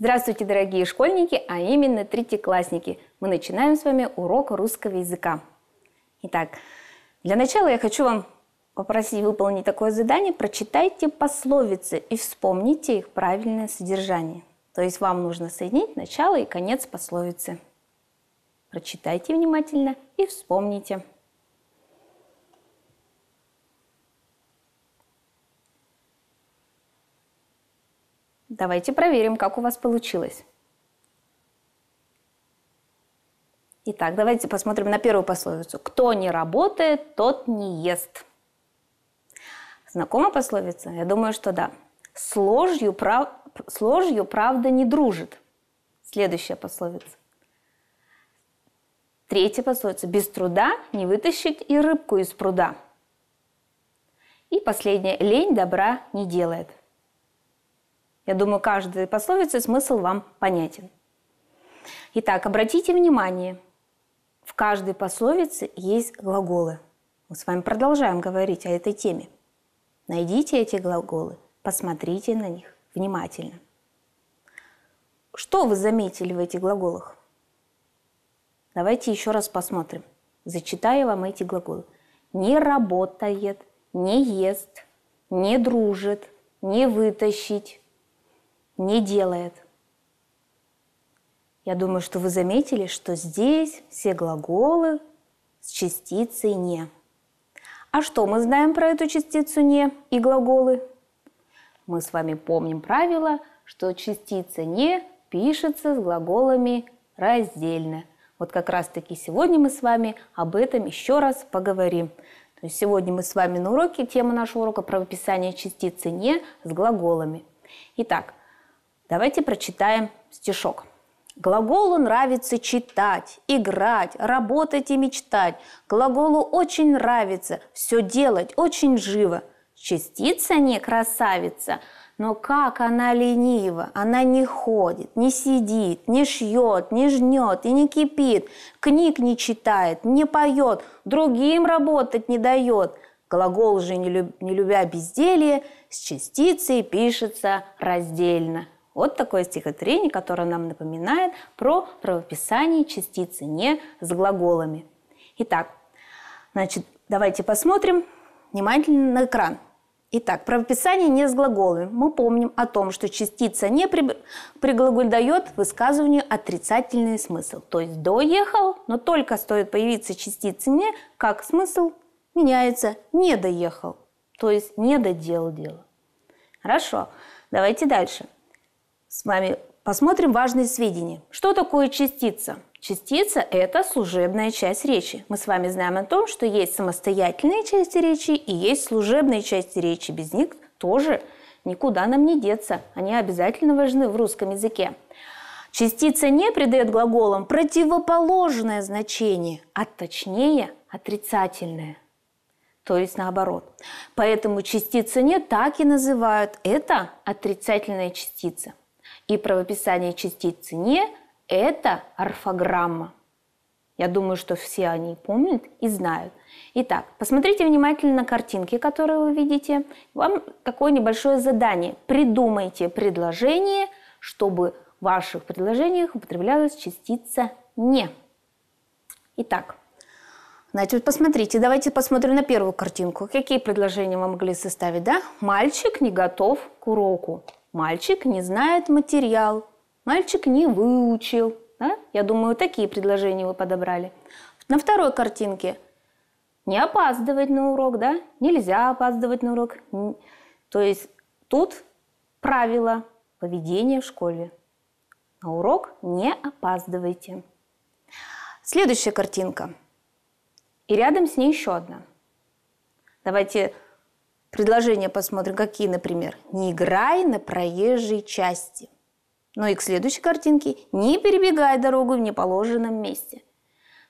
Здравствуйте, дорогие школьники, а именно третьеклассники. Мы начинаем с вами урок русского языка. Итак, для начала я хочу вам попросить выполнить такое задание. Прочитайте пословицы и вспомните их правильное содержание. То есть вам нужно соединить начало и конец пословицы. Прочитайте внимательно и вспомните. Давайте проверим, как у вас получилось. Итак, давайте посмотрим на первую пословицу. Кто не работает, тот не ест. Знакома пословица? Я думаю, что да. С ложью, прав... С ложью правда не дружит. Следующая пословица. Третья пословица. Без труда не вытащить и рыбку из пруда. И последняя. Лень добра не делает. Я думаю, каждая пословица смысл вам понятен. Итак, обратите внимание, в каждой пословице есть глаголы. Мы с вами продолжаем говорить о этой теме. Найдите эти глаголы, посмотрите на них внимательно. Что вы заметили в этих глаголах? Давайте еще раз посмотрим. Зачитаю вам эти глаголы. Не работает, не ест, не дружит, не вытащить, не делает. Я думаю, что вы заметили, что здесь все глаголы с частицей «не». А что мы знаем про эту частицу «не» и глаголы? Мы с вами помним правило, что частица «не» пишется с глаголами раздельно. Вот как раз-таки сегодня мы с вами об этом еще раз поговорим. То есть сегодня мы с вами на уроке, тема нашего урока про правописание частицы «не» с глаголами. Итак, Давайте прочитаем стишок. Глаголу нравится читать, играть, работать и мечтать. Глаголу очень нравится все делать очень живо. Частица не красавица, но как она ленива, она не ходит, не сидит, не шьет, не жнет и не кипит, книг не читает, не поет, другим работать не дает. Глагол же, не, любя безделье, с частицей пишется раздельно – вот такое стихотворение, которое нам напоминает про правописание частицы «не» с глаголами. Итак, значит, давайте посмотрим внимательно на экран. Итак, правописание «не» с глаголами. Мы помним о том, что частица «не» при... приглаголь дает высказыванию отрицательный смысл. То есть «доехал», но только стоит появиться частица «не», как смысл меняется «не доехал», то есть «не доделал дело». Хорошо, давайте дальше – с вами посмотрим важные сведения. Что такое частица? Частица – это служебная часть речи. Мы с вами знаем о том, что есть самостоятельные части речи и есть служебные части речи. Без них тоже никуда нам не деться. Они обязательно важны в русском языке. Частица «не» придает глаголам противоположное значение, а точнее отрицательное. То есть наоборот. Поэтому частица «не» так и называют. Это отрицательная частица и правописание частицы «не» – это орфограмма. Я думаю, что все они помнят и знают. Итак, посмотрите внимательно на картинки, которые вы видите. Вам такое небольшое задание. Придумайте предложение, чтобы в ваших предложениях употреблялась частица «не». Итак, значит, посмотрите, давайте посмотрим на первую картинку. Какие предложения мы могли составить, да? Мальчик не готов к уроку. Мальчик не знает материал. Мальчик не выучил. Да? Я думаю, такие предложения вы подобрали. На второй картинке не опаздывать на урок, да? Нельзя опаздывать на урок. То есть тут правила поведения в школе. На урок не опаздывайте. Следующая картинка. И рядом с ней еще одна. Давайте Предложения посмотрим, какие, например. «Не играй на проезжей части». Ну и к следующей картинке «Не перебегай дорогу в неположенном месте».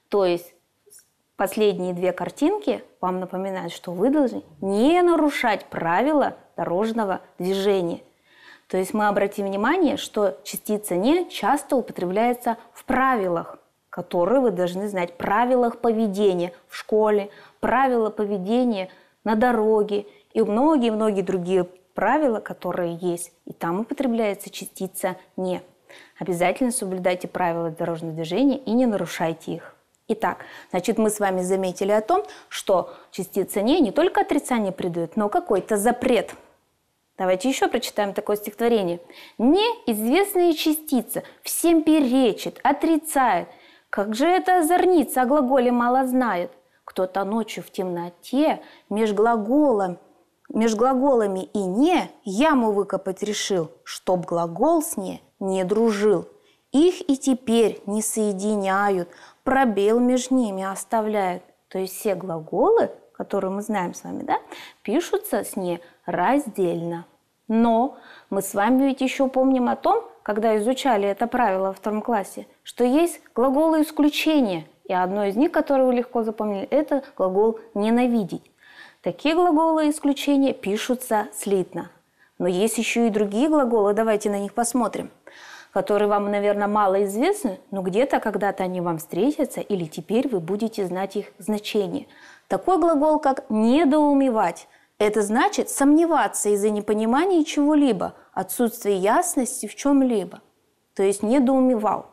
То есть последние две картинки вам напоминают, что вы должны не нарушать правила дорожного движения. То есть мы обратим внимание, что частица «не» часто употребляется в правилах, которые вы должны знать, правилах поведения в школе, правила поведения на дороге – и многие-многие другие правила, которые есть. И там употребляется частица «не». Обязательно соблюдайте правила дорожного движения и не нарушайте их. Итак, значит, мы с вами заметили о том, что частица «не» не только отрицание придает, но какой-то запрет. Давайте еще прочитаем такое стихотворение. «Неизвестная частица всем перечит, отрицает. Как же это озорница о глаголе мало знает? Кто-то ночью в темноте меж глаголом Меж глаголами «и не» яму выкопать решил, чтоб глагол с «не» не дружил. Их и теперь не соединяют, пробел между ними оставляют. То есть все глаголы, которые мы знаем с вами, да, пишутся с «не» раздельно. Но мы с вами ведь еще помним о том, когда изучали это правило во втором классе, что есть глаголы исключения, и одно из них, которое вы легко запомнили, это глагол «ненавидеть». Такие глаголы исключения пишутся слитно. Но есть еще и другие глаголы, давайте на них посмотрим, которые вам, наверное, мало известны, но где-то когда-то они вам встретятся, или теперь вы будете знать их значение. Такой глагол, как «недоумевать», это значит сомневаться из-за непонимания чего-либо, отсутствия ясности в чем-либо. То есть недоумевал.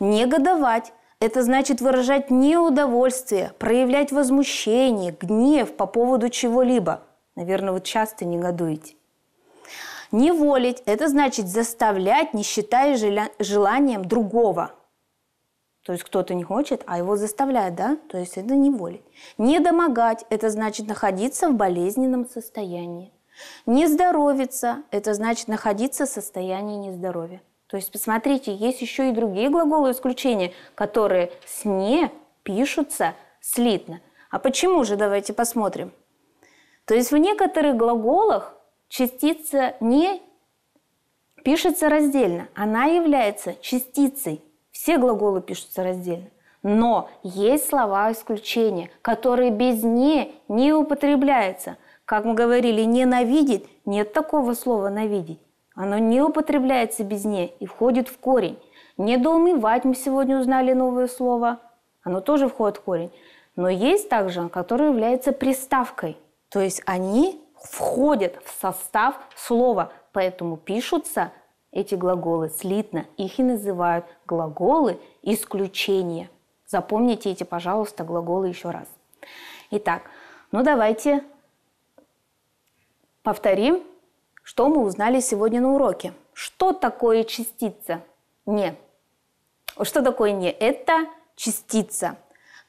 Негодовать это значит выражать неудовольствие, проявлять возмущение, гнев по поводу чего-либо. Наверное, вы часто негодуете. Неволить – это значит заставлять, не считая желанием другого. То есть кто-то не хочет, а его заставляют, да? То есть это не неволить. Не домогать – это значит находиться в болезненном состоянии. Не здоровиться – это значит находиться в состоянии нездоровья. То есть, посмотрите, есть еще и другие глаголы исключения, которые с «не» пишутся слитно. А почему же? Давайте посмотрим. То есть в некоторых глаголах частица «не» пишется раздельно. Она является частицей. Все глаголы пишутся раздельно. Но есть слова исключения, которые без «не» не употребляются. Как мы говорили, «ненавидеть» нет такого слова «навидеть». Оно не употребляется без «не» и входит в корень. Недоумевать мы сегодня узнали новое слово. Оно тоже входит в корень. Но есть также, которое является приставкой. То есть они входят в состав слова, поэтому пишутся эти глаголы слитно. Их и называют глаголы исключения. Запомните эти, пожалуйста, глаголы еще раз. Итак, ну давайте повторим что мы узнали сегодня на уроке? Что такое частица? Не. Что такое не? Это частица.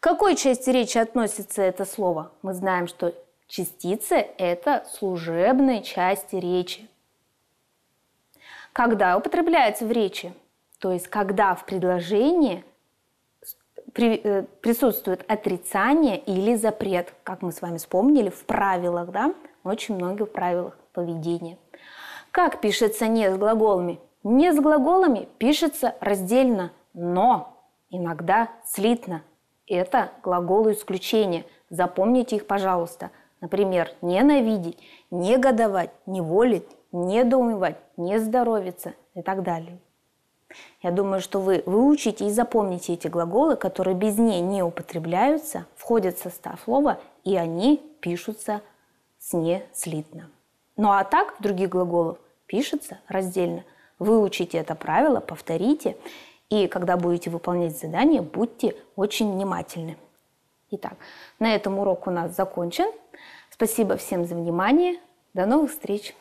К какой части речи относится это слово? Мы знаем, что частицы – это служебные части речи. Когда употребляется в речи? То есть, когда в предложении э, присутствует отрицание или запрет, как мы с вами вспомнили в правилах, да? Очень много в правилах поведения. Как пишется «не» с глаголами? «Не» с глаголами пишется раздельно «но», иногда слитно. Это глаголы исключения. Запомните их, пожалуйста. Например, ненавидеть, негодовать, неволить, недоумевать, не здоровиться и так далее. Я думаю, что вы выучите и запомните эти глаголы, которые без «не» не употребляются, входят в состав слова, и они пишутся с «не» слитно. Ну а так в других глаголов пишется раздельно. Выучите это правило, повторите, и когда будете выполнять задание, будьте очень внимательны. Итак, на этом урок у нас закончен. Спасибо всем за внимание. До новых встреч!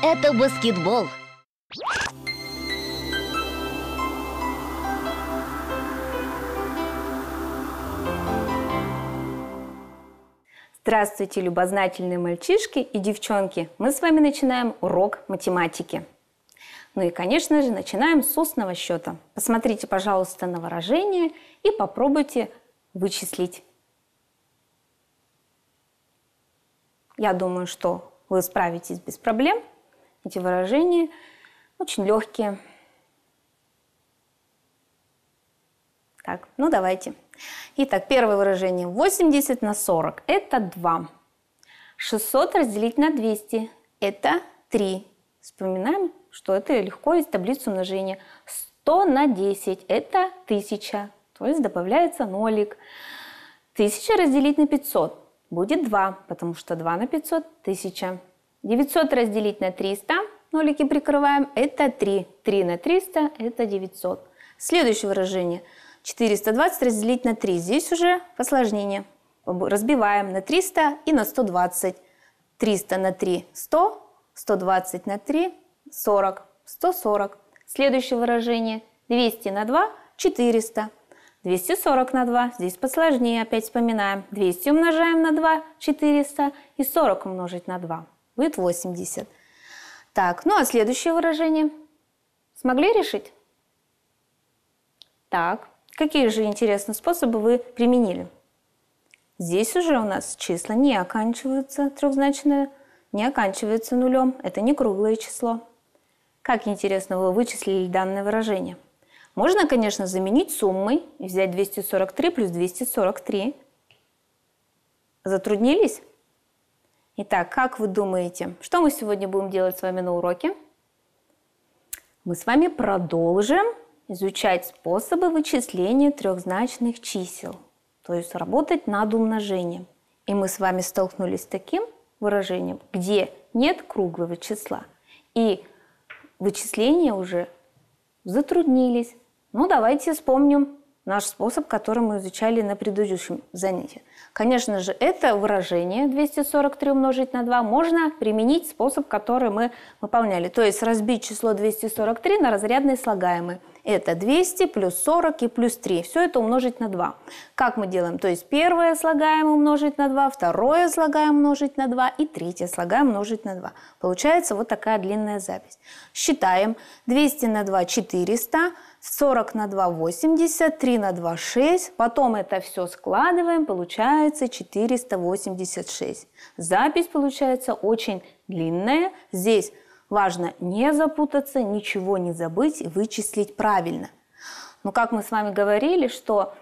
Это баскетбол. Здравствуйте, любознательные мальчишки и девчонки! Мы с вами начинаем урок математики. Ну и, конечно же, начинаем с устного счета. Посмотрите, пожалуйста, на выражение и попробуйте вычислить. Я думаю, что вы справитесь без проблем – эти выражения очень легкие. Так, ну давайте. Итак, первое выражение 80 на 40 – это 2. 600 разделить на 200 – это 3. Вспоминаем, что это легко из таблицы умножения. 100 на 10 – это 1000, то есть добавляется нолик. 1000 разделить на 500 будет 2, потому что 2 на 500 – 1000. 900 разделить на 300 нолики прикрываем, это 3. 3 на 300 – это 900. Следующее выражение. 420 разделить на 3. Здесь уже посложнение. Разбиваем на 300 и на 120. 300 на 3 – 100, 120 на 3 – 40, 140. Следующее выражение. 200 на 2 – 400. 240 на 2, здесь посложнее, опять вспоминаем. 200 умножаем на 2, 400, и 40 умножить на 2, будет 80. Так, ну а следующее выражение. Смогли решить? Так, какие же интересные способы вы применили? Здесь уже у нас числа не оканчиваются, трехзначное не оканчивается нулем, это не круглое число. Как интересно вы вычислили данное выражение? Можно, конечно, заменить суммой и взять 243 плюс 243. Затруднились? Итак, как вы думаете, что мы сегодня будем делать с вами на уроке? Мы с вами продолжим изучать способы вычисления трехзначных чисел, то есть работать над умножением. И мы с вами столкнулись с таким выражением, где нет круглого числа. И вычисления уже затруднились. Ну, давайте вспомним наш способ, который мы изучали на предыдущем занятии. Конечно же, это выражение 243 умножить на 2 можно применить способ, который мы выполняли. То есть разбить число 243 на разрядные слагаемые. Это 200 плюс 40 и плюс 3. Все это умножить на 2. Как мы делаем? То есть первое слагаемое умножить на 2, второе слагаемое умножить на 2 и третье слагаемое умножить на 2. Получается вот такая длинная запись. Считаем 200 на 2 – 400, 40 на 2 – 80, 3 на 2 – 6. Потом это все складываем, получается 486. Запись получается очень длинная. Здесь важно не запутаться, ничего не забыть и вычислить правильно. Но как мы с вами говорили, что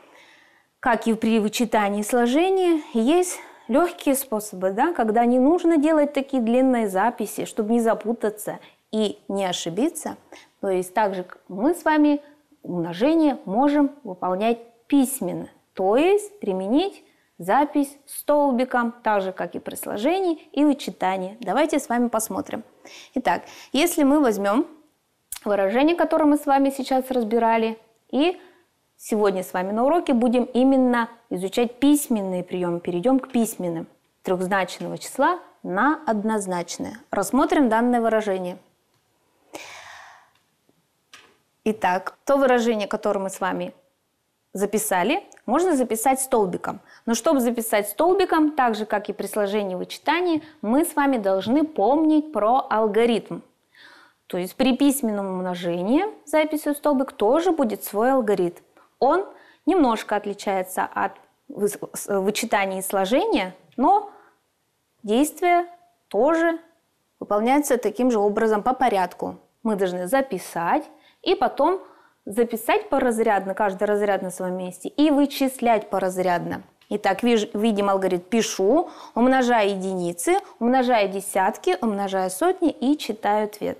как и при вычитании сложения, есть легкие способы, да, когда не нужно делать такие длинные записи, чтобы не запутаться и не ошибиться. То есть так же, как мы с вами умножение можем выполнять письменно, то есть применить запись столбиком, так же, как и при сложении и вычитании. Давайте с вами посмотрим. Итак, если мы возьмем выражение, которое мы с вами сейчас разбирали, и сегодня с вами на уроке будем именно изучать письменные приемы. Перейдем к письменным. Трехзначного числа на однозначное. Рассмотрим данное выражение. Итак, то выражение, которое мы с вами записали, можно записать столбиком. Но чтобы записать столбиком, так же, как и при сложении и вычитании, мы с вами должны помнить про алгоритм. То есть при письменном умножении записью столбик тоже будет свой алгоритм. Он немножко отличается от вычитания и сложения, но действие тоже выполняется таким же образом по порядку. Мы должны записать, и потом записать поразрядно, каждый разряд на своем месте, и вычислять поразрядно. Итак, видим алгоритм «пишу», умножаю единицы, умножаю десятки, умножаю сотни и читаю ответ.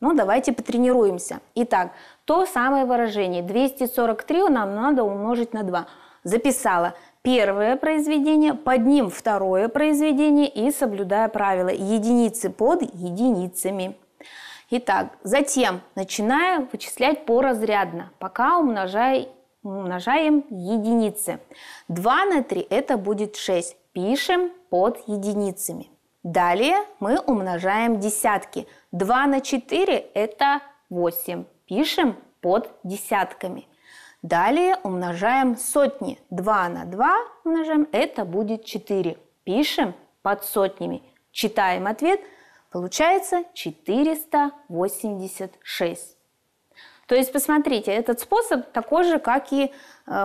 Ну, давайте потренируемся. Итак, то самое выражение 243 нам надо умножить на 2. Записала первое произведение, под ним второе произведение и соблюдая правила, единицы под единицами. Итак, затем начинаем вычислять поразрядно, пока умножаем, умножаем единицы. 2 на 3 это будет 6. Пишем под единицами. Далее мы умножаем десятки. 2 на 4 это 8. Пишем под десятками. Далее умножаем сотни. 2 на 2 умножаем, это будет 4. Пишем под сотнями. Читаем ответ – Получается 486. То есть, посмотрите, этот способ такой же, как и э,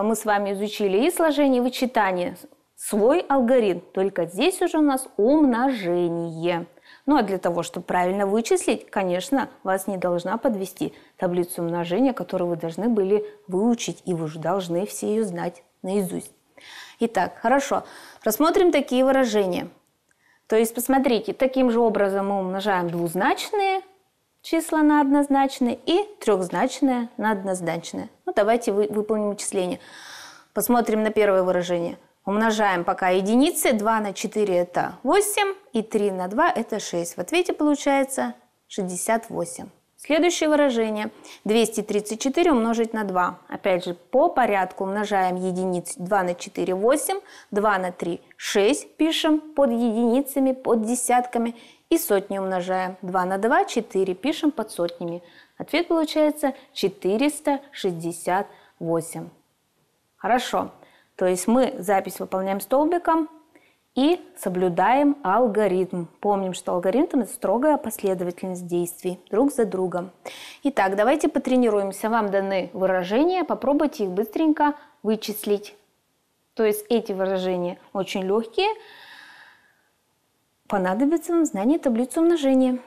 мы с вами изучили и сложение, и вычитание. Свой алгоритм, только здесь уже у нас умножение. Ну а для того, чтобы правильно вычислить, конечно, вас не должна подвести таблицу умножения, которую вы должны были выучить, и вы уже должны все ее знать наизусть. Итак, хорошо, рассмотрим такие выражения. То есть, посмотрите, таким же образом мы умножаем двузначные числа на однозначные и трехзначные на однозначные. Ну, давайте вы, выполним вычисление. Посмотрим на первое выражение. Умножаем пока единицы. 2 на 4 – это 8, и 3 на 2 – это 6. В ответе получается 68. Следующее выражение 234 умножить на 2. Опять же, по порядку умножаем единицы 2 на 4 – 8, 2 на 3 – 6, пишем под единицами, под десятками и сотни умножаем. 2 на 2 – 4, пишем под сотнями. Ответ получается 468. Хорошо, то есть мы запись выполняем столбиком, и соблюдаем алгоритм. Помним, что алгоритм – это строгая последовательность действий друг за другом. Итак, давайте потренируемся. Вам даны выражения, попробуйте их быстренько вычислить. То есть эти выражения очень легкие. Понадобится вам знание таблицы умножения.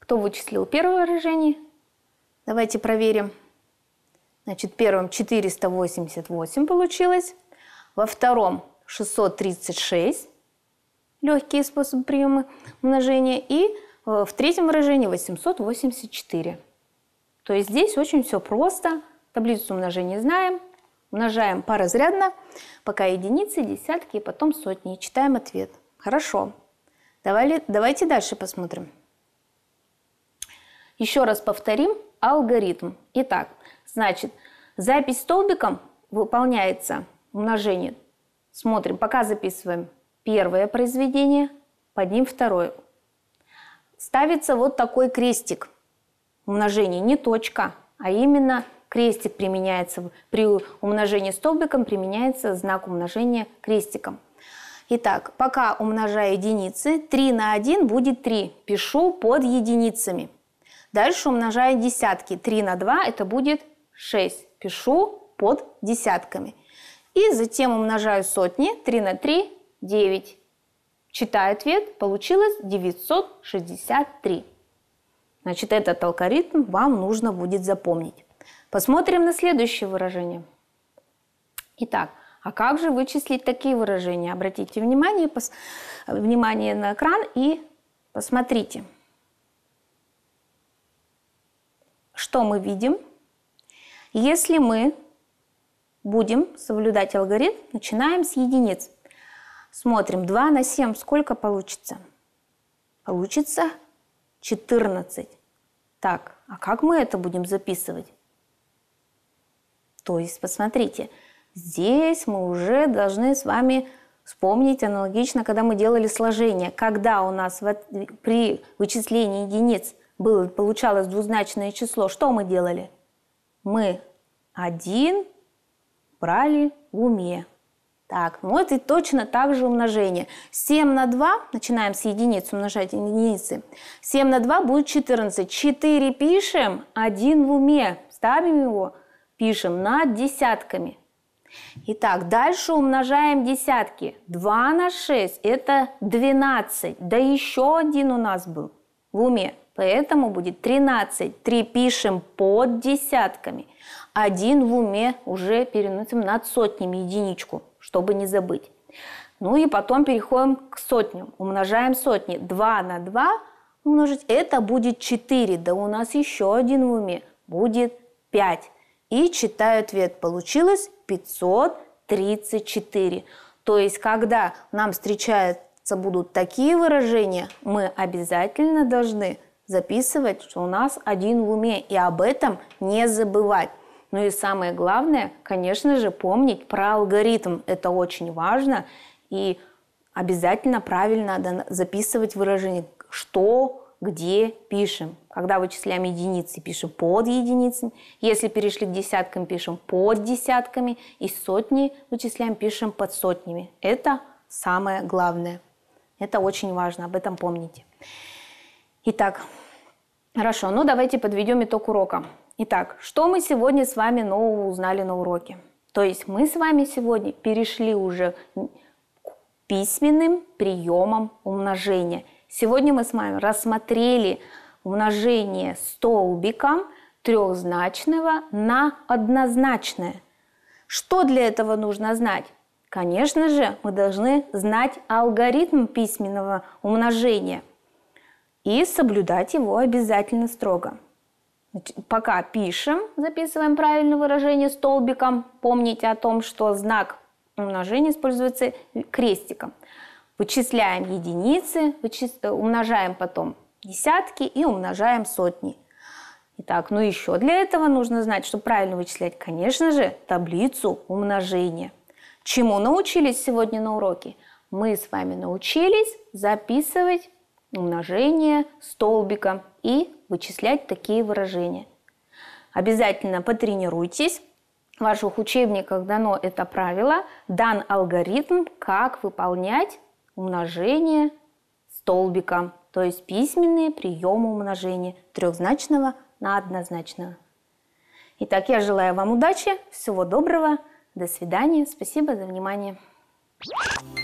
Кто вычислил первое выражение? Давайте проверим. Значит, первым 488 получилось. Во втором 636, легкие способы приема умножения. И э, в третьем выражении 884. То есть здесь очень все просто. Таблицу умножения знаем. Умножаем поразрядно, пока единицы, десятки и потом сотни. И читаем ответ. Хорошо. Давали, давайте дальше посмотрим. Еще раз повторим алгоритм. Итак, значит, запись столбиком выполняется умножение. Смотрим, пока записываем первое произведение, под ним второе. Ставится вот такой крестик умножение, не точка, а именно крестик применяется. При умножении столбиком применяется знак умножения крестиком. Итак, пока умножаю единицы, 3 на 1 будет 3. Пишу под единицами. Дальше умножаю десятки. 3 на 2 это будет 6. Пишу под десятками. И затем умножаю сотни 3 на 3 – 9. Читаю ответ, получилось 963. Значит, этот алгоритм вам нужно будет запомнить. Посмотрим на следующее выражение. Итак, а как же вычислить такие выражения? Обратите внимание, пос... внимание на экран и посмотрите. Что мы видим? Если мы Будем соблюдать алгоритм. Начинаем с единиц. Смотрим 2 на 7. Сколько получится? Получится 14. Так, а как мы это будем записывать? То есть, посмотрите, здесь мы уже должны с вами вспомнить аналогично, когда мы делали сложение. Когда у нас в, при вычислении единиц было, получалось двузначное число, что мы делали? Мы 1 брали в уме. Так, ну вот и точно так же умножение. 7 на 2, начинаем с единицы, умножать единицы. 7 на 2 будет 14. 4 пишем, 1 в уме. Ставим его, пишем над десятками. Итак, дальше умножаем десятки. 2 на 6 – это 12. Да еще один у нас был в уме. Поэтому будет 13. 3 пишем под десятками один в уме уже переносим над сотнями единичку, чтобы не забыть. Ну и потом переходим к сотням. Умножаем сотни. 2 на 2 умножить, это будет 4. Да у нас еще один в уме. Будет 5. И читаю ответ. Получилось 534. То есть, когда нам встречаются будут такие выражения, мы обязательно должны записывать, что у нас один в уме, и об этом не забывать. Ну и самое главное, конечно же, помнить про алгоритм. Это очень важно. И обязательно правильно записывать выражение, что, где пишем. Когда вычисляем единицы, пишем под единицами. Если перешли к десяткам, пишем под десятками. И сотни вычисляем, пишем под сотнями. Это самое главное. Это очень важно, об этом помните. Итак, хорошо, ну давайте подведем итог урока. Итак, что мы сегодня с вами нового узнали на уроке? То есть мы с вами сегодня перешли уже к письменным приемам умножения. Сегодня мы с вами рассмотрели умножение столбиком трехзначного на однозначное. Что для этого нужно знать? Конечно же, мы должны знать алгоритм письменного умножения и соблюдать его обязательно строго. Пока пишем, записываем правильное выражение столбиком. Помните о том, что знак умножения используется крестиком. Вычисляем единицы, вычис... Э, умножаем потом десятки и умножаем сотни. Итак, ну еще для этого нужно знать, что правильно вычислять, конечно же, таблицу умножения. Чему научились сегодня на уроке? Мы с вами научились записывать умножение столбика и вычислять такие выражения. Обязательно потренируйтесь. В ваших учебниках дано это правило, дан алгоритм, как выполнять умножение столбика, то есть письменные приемы умножения трехзначного на однозначного. Итак, я желаю вам удачи, всего доброго, до свидания, спасибо за внимание. Thank